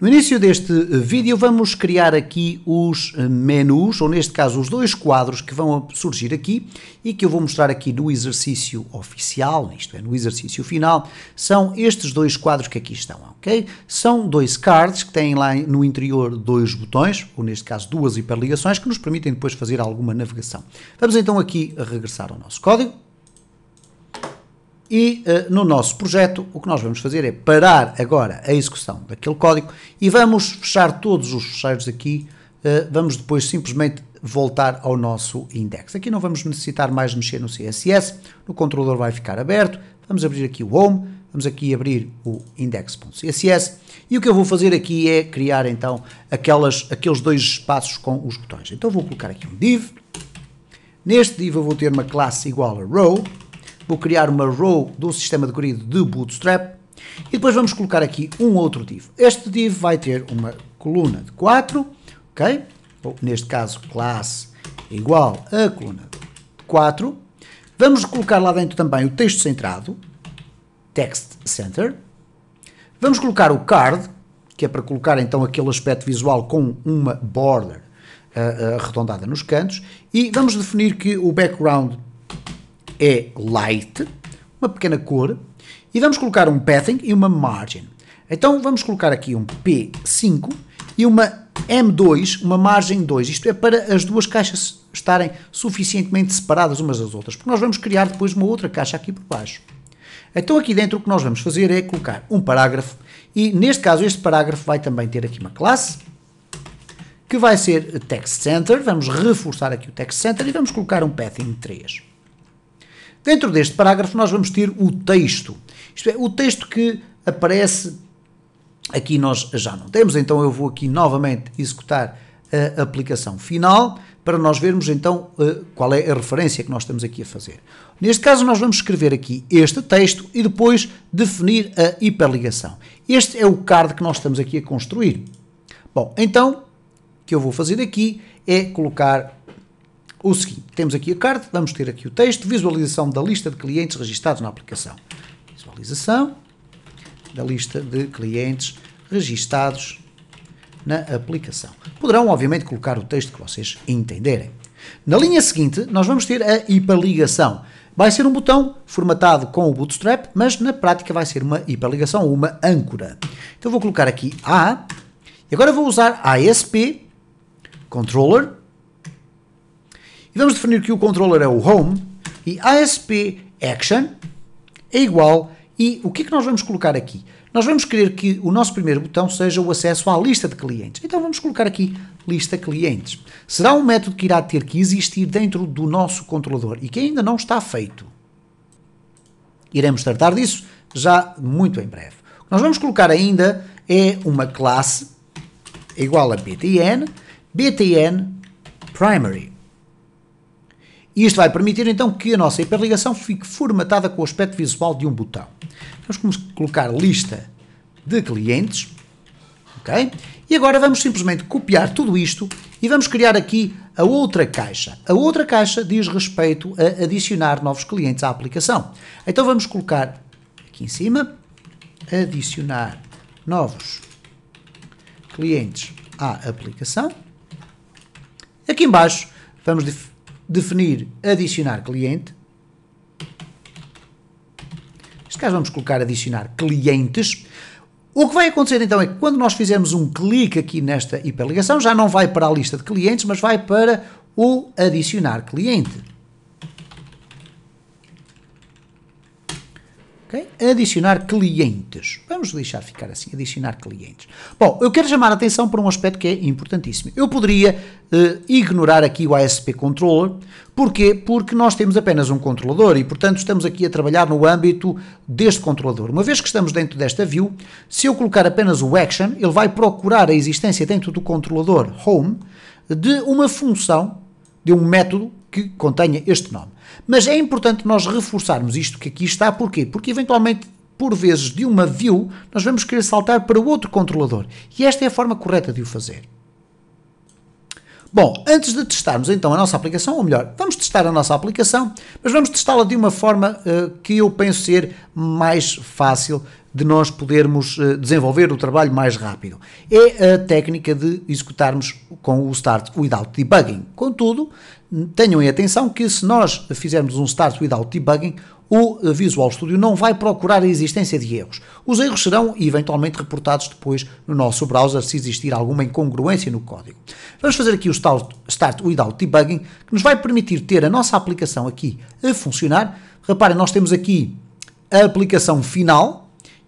No início deste eh, vídeo vamos criar aqui os eh, menus, ou neste caso os dois quadros que vão surgir aqui e que eu vou mostrar aqui no exercício oficial, isto é, no exercício final, são estes dois quadros que aqui estão, ok? São dois cards que têm lá no interior dois botões, ou neste caso duas hiperligações, que nos permitem depois fazer alguma navegação. Vamos então aqui regressar ao nosso código. E uh, no nosso projeto, o que nós vamos fazer é parar agora a execução daquele código e vamos fechar todos os fecheiros aqui. Uh, vamos depois simplesmente voltar ao nosso index. Aqui não vamos necessitar mais mexer no CSS, o controlador vai ficar aberto. Vamos abrir aqui o home, vamos aqui abrir o index.css e o que eu vou fazer aqui é criar então aquelas, aqueles dois espaços com os botões. Então vou colocar aqui um div. Neste div eu vou ter uma classe igual a row vou criar uma row do sistema de grid de Bootstrap e depois vamos colocar aqui um outro div. Este div vai ter uma coluna de 4, ok? Ou, neste caso, classe igual a coluna de 4. Vamos colocar lá dentro também o texto centrado, text center. Vamos colocar o card, que é para colocar então aquele aspecto visual com uma border uh, arredondada nos cantos. E vamos definir que o background é light, uma pequena cor, e vamos colocar um padding e uma margin. Então vamos colocar aqui um P5 e uma M2, uma margem 2. Isto é para as duas caixas estarem suficientemente separadas umas das outras, porque nós vamos criar depois uma outra caixa aqui por baixo. Então aqui dentro o que nós vamos fazer é colocar um parágrafo e neste caso este parágrafo vai também ter aqui uma classe que vai ser text center, vamos reforçar aqui o text center e vamos colocar um padding 3. Dentro deste parágrafo, nós vamos ter o texto. Isto é, o texto que aparece aqui nós já não temos, então eu vou aqui novamente executar a aplicação final para nós vermos então eh, qual é a referência que nós estamos aqui a fazer. Neste caso nós vamos escrever aqui este texto e depois definir a hiperligação. Este é o card que nós estamos aqui a construir. Bom, então o que eu vou fazer aqui é colocar o seguinte: temos aqui a carta, vamos ter aqui o texto, visualização da lista de clientes registados na aplicação. Visualização da lista de clientes registados na aplicação. Poderão, obviamente, colocar o texto que vocês entenderem. Na linha seguinte, nós vamos ter a hiperligação. Vai ser um botão formatado com o Bootstrap, mas na prática vai ser uma hiperligação uma âncora. Então vou colocar aqui A, e agora vou usar ASP, Controller, e vamos definir que o controller é o home e ASP action é igual e o que é que nós vamos colocar aqui? Nós vamos querer que o nosso primeiro botão seja o acesso à lista de clientes. Então vamos colocar aqui lista clientes. Será um método que irá ter que existir dentro do nosso controlador e que ainda não está feito. Iremos tratar disso já muito em breve. O que nós vamos colocar ainda é uma classe igual a btn, btn primary. E isto vai permitir então que a nossa hiperligação fique formatada com o aspecto visual de um botão. Vamos colocar lista de clientes, ok? E agora vamos simplesmente copiar tudo isto e vamos criar aqui a outra caixa. A outra caixa diz respeito a adicionar novos clientes à aplicação. Então vamos colocar aqui em cima, adicionar novos clientes à aplicação. Aqui embaixo vamos definir adicionar cliente. Neste caso vamos colocar adicionar clientes. O que vai acontecer então é que quando nós fizermos um clique aqui nesta hiperligação, já não vai para a lista de clientes, mas vai para o adicionar cliente. Adicionar clientes. Vamos deixar ficar assim, adicionar clientes. Bom, eu quero chamar a atenção para um aspecto que é importantíssimo. Eu poderia uh, ignorar aqui o ASP Controller, porquê? Porque nós temos apenas um controlador e, portanto, estamos aqui a trabalhar no âmbito deste controlador. Uma vez que estamos dentro desta view, se eu colocar apenas o Action, ele vai procurar a existência dentro do controlador Home de uma função, de um método que contenha este nome. Mas é importante nós reforçarmos isto que aqui está, porquê? Porque eventualmente por vezes de uma view, nós vamos querer saltar para outro controlador. E esta é a forma correta de o fazer. Bom, antes de testarmos então a nossa aplicação, ou melhor, vamos testar a nossa aplicação, mas vamos testá-la de uma forma uh, que eu penso ser mais fácil de nós podermos eh, desenvolver o trabalho mais rápido. É a técnica de executarmos com o Start Without Debugging. Contudo, tenham em atenção que se nós fizermos um Start Without Debugging, o eh, Visual Studio não vai procurar a existência de erros. Os erros serão eventualmente reportados depois no nosso browser se existir alguma incongruência no código. Vamos fazer aqui o Start, start Without Debugging, que nos vai permitir ter a nossa aplicação aqui a funcionar. Reparem, nós temos aqui a aplicação final,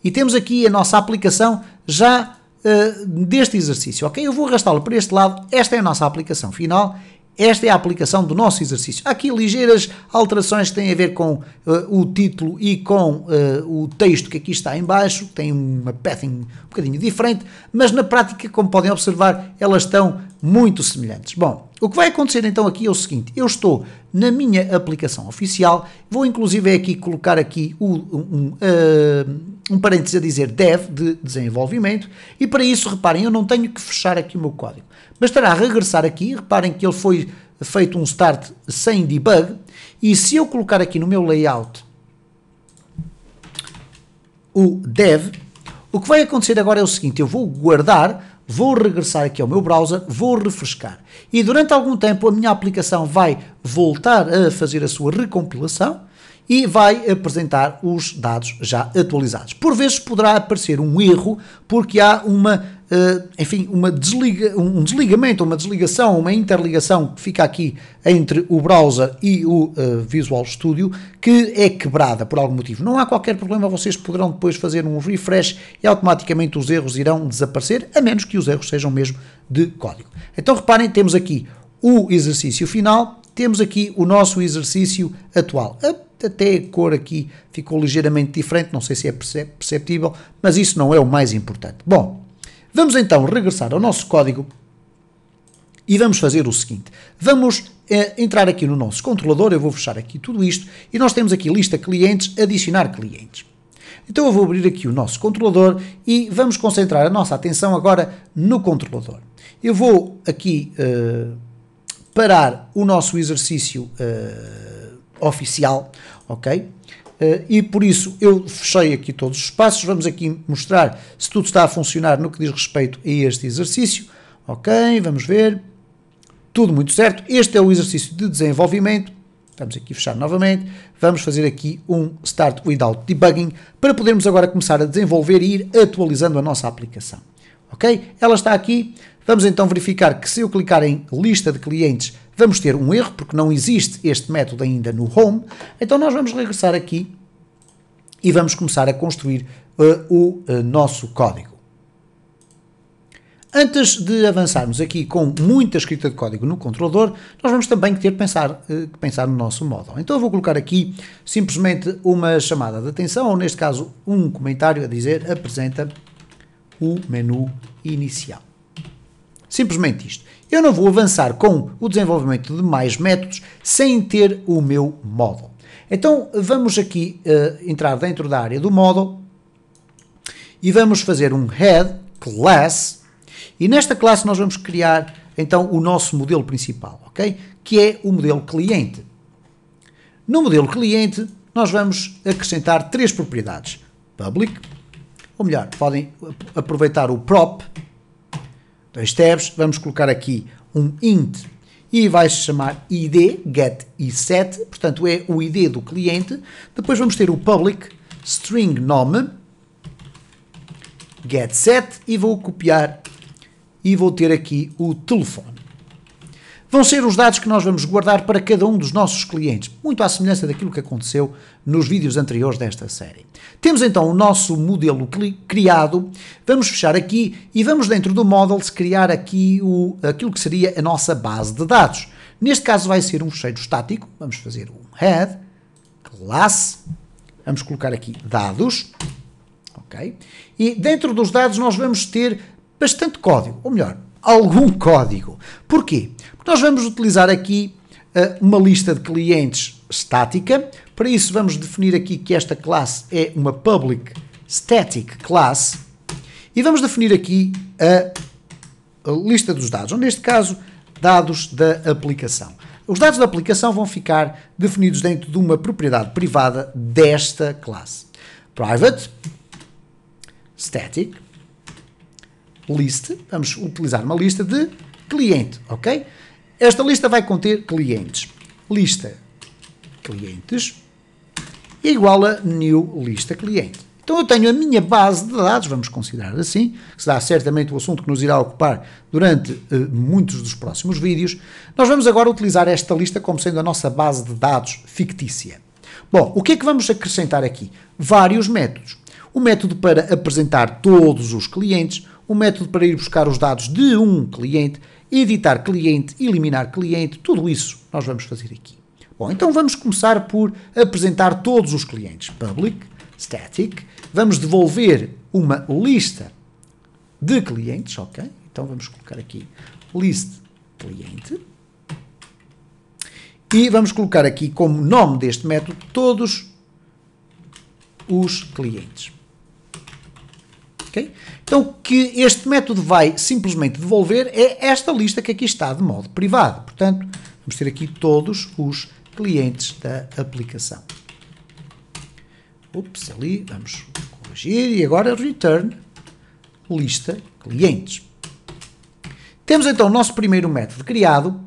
e temos aqui a nossa aplicação já uh, deste exercício, ok? Eu vou arrastá-lo para este lado, esta é a nossa aplicação final, esta é a aplicação do nosso exercício. Há aqui ligeiras alterações que têm a ver com uh, o título e com uh, o texto que aqui está em baixo, tem uma pathing um bocadinho diferente, mas na prática, como podem observar, elas estão muito semelhantes. Bom, o que vai acontecer então aqui é o seguinte, eu estou na minha aplicação oficial, vou inclusive aqui colocar aqui um, um, ah, um parênteses a dizer dev, de desenvolvimento, e para isso, reparem, eu não tenho que fechar aqui o meu código. Bastará regressar aqui, reparem que ele foi feito um start sem debug, e se eu colocar aqui no meu layout o dev, o que vai acontecer agora é o seguinte, eu vou guardar vou regressar aqui ao meu browser, vou refrescar. E durante algum tempo a minha aplicação vai voltar a fazer a sua recompilação e vai apresentar os dados já atualizados. Por vezes poderá aparecer um erro porque há uma uh, enfim, uma desliga, um desligamento, uma desligação, uma interligação que fica aqui entre o browser e o uh, Visual Studio que é quebrada por algum motivo. Não há qualquer problema, vocês poderão depois fazer um refresh e automaticamente os erros irão desaparecer, a menos que os erros sejam mesmo de código. Então reparem, temos aqui o exercício final, temos aqui o nosso exercício atual. Até a cor aqui ficou ligeiramente diferente, não sei se é perceptível, mas isso não é o mais importante. Bom, Vamos então regressar ao nosso código e vamos fazer o seguinte. Vamos eh, entrar aqui no nosso controlador, eu vou fechar aqui tudo isto, e nós temos aqui lista clientes, adicionar clientes. Então eu vou abrir aqui o nosso controlador e vamos concentrar a nossa atenção agora no controlador. Eu vou aqui eh, parar o nosso exercício eh, oficial, ok? Eh, e por isso eu fechei aqui todos os espaços. Vamos aqui mostrar se tudo está a funcionar no que diz respeito a este exercício. Ok, vamos ver. Tudo muito certo. Este é o exercício de desenvolvimento. Vamos aqui fechar novamente. Vamos fazer aqui um Start Without Debugging para podermos agora começar a desenvolver e ir atualizando a nossa aplicação. Ok? Ela está aqui. Vamos então verificar que se eu clicar em Lista de Clientes vamos ter um erro, porque não existe este método ainda no home, então nós vamos regressar aqui e vamos começar a construir uh, o uh, nosso código. Antes de avançarmos aqui com muita escrita de código no controlador, nós vamos também ter que pensar, uh, pensar no nosso módulo. Então eu vou colocar aqui simplesmente uma chamada de atenção, ou neste caso um comentário a dizer apresenta o menu inicial. Simplesmente isto. Eu não vou avançar com o desenvolvimento de mais métodos sem ter o meu model. Então vamos aqui uh, entrar dentro da área do model e vamos fazer um head class e nesta classe nós vamos criar então o nosso modelo principal, ok? Que é o modelo cliente. No modelo cliente nós vamos acrescentar três propriedades. Public, ou melhor, podem aproveitar o prop dois tabs, vamos colocar aqui um int e vai se chamar id, get e set, portanto é o id do cliente. Depois vamos ter o public string nome, get set e vou copiar e vou ter aqui o telefone vão ser os dados que nós vamos guardar para cada um dos nossos clientes, muito à semelhança daquilo que aconteceu nos vídeos anteriores desta série. Temos então o nosso modelo criado, vamos fechar aqui e vamos dentro do Models criar aqui o, aquilo que seria a nossa base de dados. Neste caso vai ser um fecheiro estático, vamos fazer um head, Class. vamos colocar aqui dados, ok? E dentro dos dados nós vamos ter bastante código, ou melhor, algum código. Porquê? Nós vamos utilizar aqui uh, uma lista de clientes estática. Para isso vamos definir aqui que esta classe é uma public static class e vamos definir aqui a, a lista dos dados, ou neste caso, dados da aplicação. Os dados da aplicação vão ficar definidos dentro de uma propriedade privada desta classe. Private static list, vamos utilizar uma lista de cliente, ok? Esta lista vai conter clientes. Lista clientes igual a new lista cliente. Então eu tenho a minha base de dados, vamos considerar assim, que será certamente o assunto que nos irá ocupar durante eh, muitos dos próximos vídeos. Nós vamos agora utilizar esta lista como sendo a nossa base de dados fictícia. Bom, o que é que vamos acrescentar aqui? Vários métodos. O método para apresentar todos os clientes, o método para ir buscar os dados de um cliente editar cliente, eliminar cliente, tudo isso nós vamos fazer aqui. Bom, então vamos começar por apresentar todos os clientes. Public, static, vamos devolver uma lista de clientes, ok? Então vamos colocar aqui list cliente. E vamos colocar aqui como nome deste método todos os clientes. Então o que este método vai simplesmente devolver é esta lista que aqui está de modo privado. Portanto, vamos ter aqui todos os clientes da aplicação. Ups, ali, vamos corrigir e agora return lista clientes. Temos então o nosso primeiro método criado.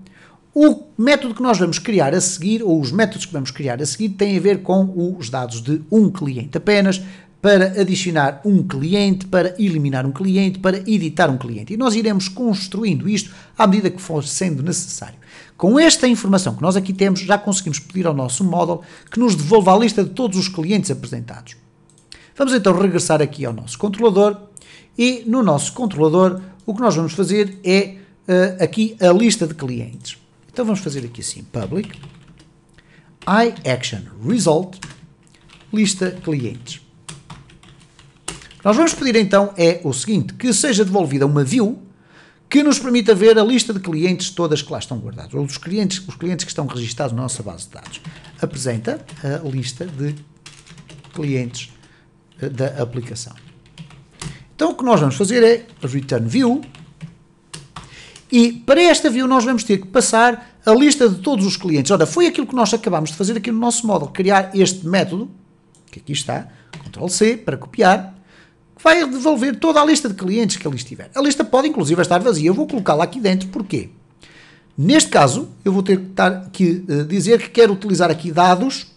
O método que nós vamos criar a seguir, ou os métodos que vamos criar a seguir, têm a ver com os dados de um cliente apenas para adicionar um cliente, para eliminar um cliente, para editar um cliente. E nós iremos construindo isto à medida que for sendo necessário. Com esta informação que nós aqui temos, já conseguimos pedir ao nosso módulo que nos devolva a lista de todos os clientes apresentados. Vamos então regressar aqui ao nosso controlador e no nosso controlador o que nós vamos fazer é uh, aqui a lista de clientes. Então vamos fazer aqui assim, public, IActionResult lista clientes. Nós vamos pedir então é o seguinte, que seja devolvida uma view que nos permita ver a lista de clientes todas que lá estão guardados, ou dos clientes, os clientes que estão registados na nossa base de dados. Apresenta a lista de clientes eh, da aplicação. Então o que nós vamos fazer é return view e para esta view nós vamos ter que passar a lista de todos os clientes. Ora, foi aquilo que nós acabámos de fazer aqui no nosso módulo, criar este método, que aqui está, Ctrl C para copiar, vai devolver toda a lista de clientes que ali estiver. A lista pode inclusive estar vazia, eu vou colocá-la aqui dentro, porquê? Neste caso, eu vou ter que, que uh, dizer que quero utilizar aqui dados,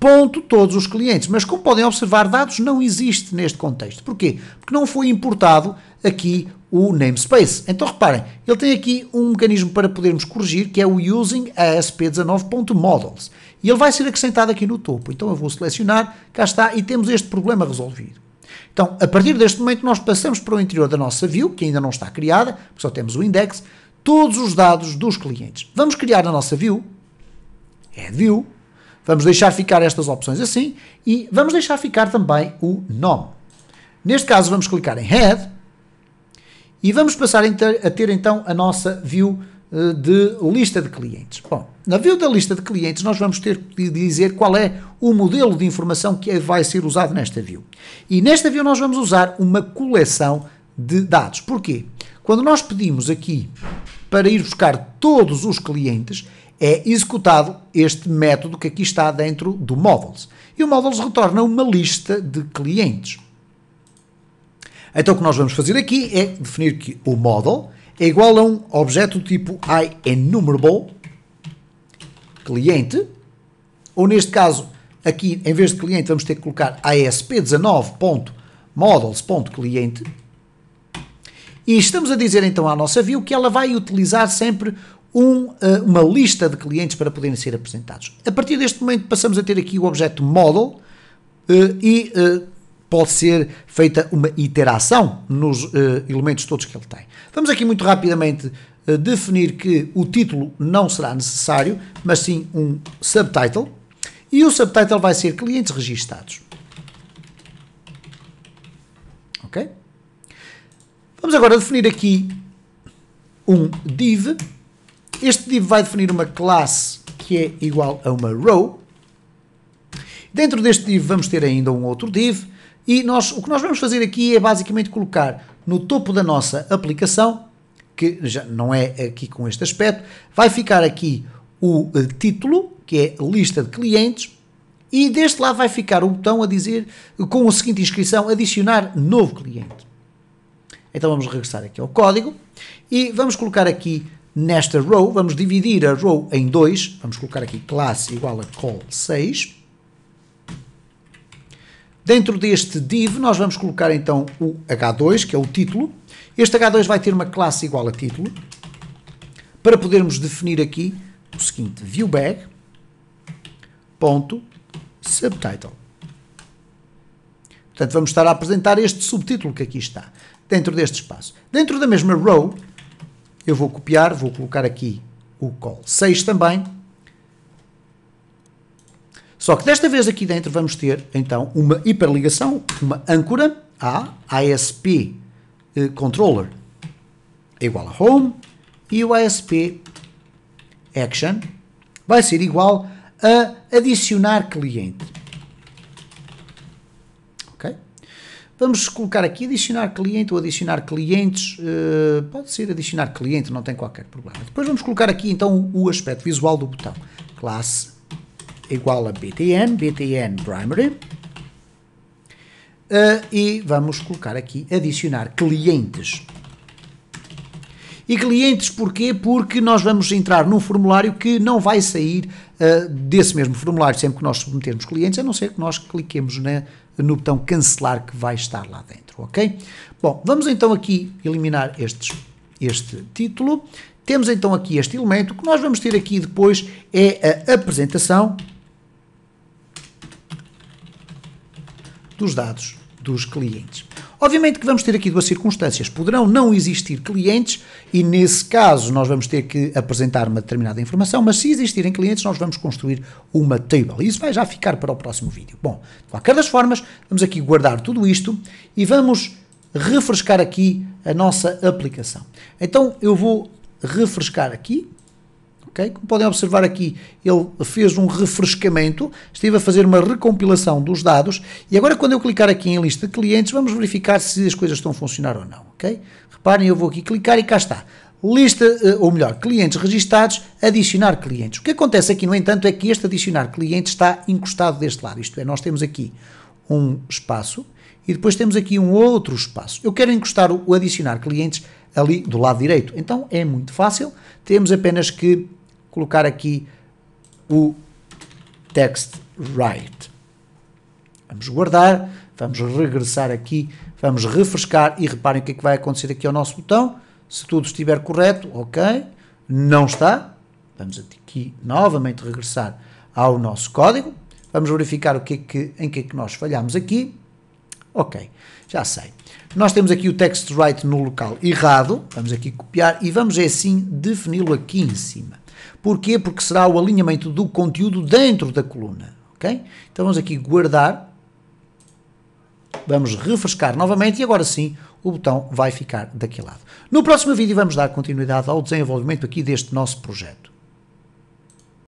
ponto, todos os clientes. Mas como podem observar, dados não existe neste contexto. Porquê? Porque não foi importado aqui o namespace. Então reparem, ele tem aqui um mecanismo para podermos corrigir, que é o using ASP19.models. E ele vai ser acrescentado aqui no topo. Então eu vou selecionar, cá está, e temos este problema resolvido. Então, a partir deste momento, nós passamos para o interior da nossa view, que ainda não está criada, porque só temos o index, todos os dados dos clientes. Vamos criar a nossa view, head é view, vamos deixar ficar estas opções assim e vamos deixar ficar também o nome. Neste caso, vamos clicar em head e vamos passar a ter então a nossa view eh, de lista de clientes. Bom, na view da lista de clientes, nós vamos ter que dizer qual é o modelo de informação que vai ser usado nesta view. E nesta view nós vamos usar uma coleção de dados. Porquê? Quando nós pedimos aqui para ir buscar todos os clientes, é executado este método que aqui está dentro do Models. E o Models retorna uma lista de clientes. Então o que nós vamos fazer aqui é definir que o Model é igual a um objeto do tipo IEnumerable, cliente, ou neste caso, aqui em vez de cliente vamos ter que colocar asp19.models.cliente, e estamos a dizer então à nossa view que ela vai utilizar sempre um, eh, uma lista de clientes para poderem ser apresentados. A partir deste momento passamos a ter aqui o objeto model eh, e eh, pode ser feita uma iteração nos uh, elementos todos que ele tem. Vamos aqui muito rapidamente uh, definir que o título não será necessário, mas sim um subtitle, e o subtitle vai ser clientes registados. Ok? Vamos agora definir aqui um div. Este div vai definir uma classe que é igual a uma row. Dentro deste div vamos ter ainda um outro div e nós, o que nós vamos fazer aqui é basicamente colocar no topo da nossa aplicação, que já não é aqui com este aspecto, vai ficar aqui o eh, título, que é lista de clientes, e deste lado vai ficar o botão a dizer, com a seguinte inscrição, adicionar novo cliente. Então vamos regressar aqui ao código e vamos colocar aqui nesta row, vamos dividir a row em dois, vamos colocar aqui classe igual a call 6, Dentro deste div, nós vamos colocar então o H2, que é o título. Este H2 vai ter uma classe igual a título, para podermos definir aqui o seguinte, viewbag, ponto, subtitle. Portanto, vamos estar a apresentar este subtítulo que aqui está, dentro deste espaço. Dentro da mesma row, eu vou copiar, vou colocar aqui o call 6 também, só que desta vez aqui dentro vamos ter então uma hiperligação, uma âncora a ISP eh, controller é igual a home e o ISP action vai ser igual a adicionar cliente. Ok? Vamos colocar aqui adicionar cliente ou adicionar clientes, eh, pode ser adicionar cliente, não tem qualquer problema. Depois vamos colocar aqui então o aspecto visual do botão, classe igual a btn, btn primary, uh, e vamos colocar aqui adicionar clientes. E clientes porquê? Porque nós vamos entrar num formulário que não vai sair uh, desse mesmo formulário sempre que nós submetermos clientes, a não ser que nós cliquemos na, no botão cancelar que vai estar lá dentro, ok? Bom, vamos então aqui eliminar estes, este título. Temos então aqui este elemento. O que nós vamos ter aqui depois é a apresentação dos dados dos clientes. Obviamente que vamos ter aqui duas circunstâncias. Poderão não existir clientes e, nesse caso, nós vamos ter que apresentar uma determinada informação, mas se existirem clientes, nós vamos construir uma table. Isso vai já ficar para o próximo vídeo. Bom, de qualquer das formas, vamos aqui guardar tudo isto e vamos refrescar aqui a nossa aplicação. Então, eu vou refrescar aqui como podem observar aqui, ele fez um refrescamento, estive a fazer uma recompilação dos dados e agora quando eu clicar aqui em lista de clientes, vamos verificar se as coisas estão a funcionar ou não. Ok? Reparem, eu vou aqui clicar e cá está. Lista, eh, ou melhor, clientes registados, adicionar clientes. O que acontece aqui, no entanto, é que este adicionar clientes está encostado deste lado. Isto é, nós temos aqui um espaço e depois temos aqui um outro espaço. Eu quero encostar o adicionar clientes ali do lado direito. Então é muito fácil, temos apenas que colocar aqui o text write Vamos guardar, vamos regressar aqui, vamos refrescar e reparem o que é que vai acontecer aqui ao nosso botão. Se tudo estiver correto, ok, não está. Vamos aqui novamente regressar ao nosso código. Vamos verificar o que é que, em que é que nós falhamos aqui. Ok, já sei. Nós temos aqui o text write no local errado. Vamos aqui copiar e vamos é assim defini-lo aqui em cima. Porquê? Porque será o alinhamento do conteúdo dentro da coluna, ok? Então vamos aqui guardar, vamos refrescar novamente e agora sim o botão vai ficar daquele lado. No próximo vídeo vamos dar continuidade ao desenvolvimento aqui deste nosso projeto.